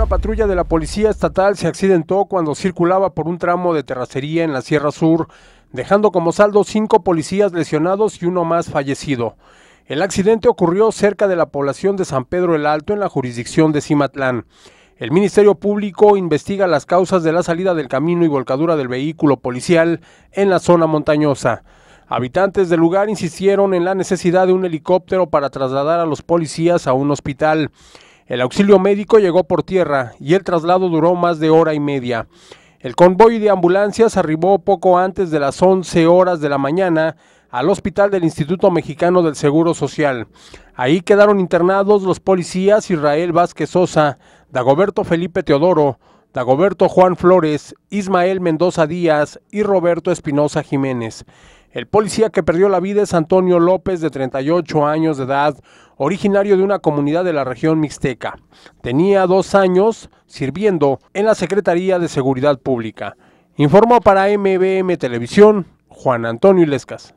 Una patrulla de la Policía Estatal se accidentó cuando circulaba por un tramo de terracería en la Sierra Sur, dejando como saldo cinco policías lesionados y uno más fallecido. El accidente ocurrió cerca de la población de San Pedro el Alto en la jurisdicción de Cimatlán. El Ministerio Público investiga las causas de la salida del camino y volcadura del vehículo policial en la zona montañosa. Habitantes del lugar insistieron en la necesidad de un helicóptero para trasladar a los policías a un hospital. El auxilio médico llegó por tierra y el traslado duró más de hora y media. El convoy de ambulancias arribó poco antes de las 11 horas de la mañana al hospital del Instituto Mexicano del Seguro Social. Ahí quedaron internados los policías Israel Vázquez Sosa, Dagoberto Felipe Teodoro, Dagoberto Juan Flores, Ismael Mendoza Díaz y Roberto Espinosa Jiménez. El policía que perdió la vida es Antonio López, de 38 años de edad, originario de una comunidad de la región mixteca. Tenía dos años sirviendo en la Secretaría de Seguridad Pública. Informó para MBM Televisión Juan Antonio Ilescas.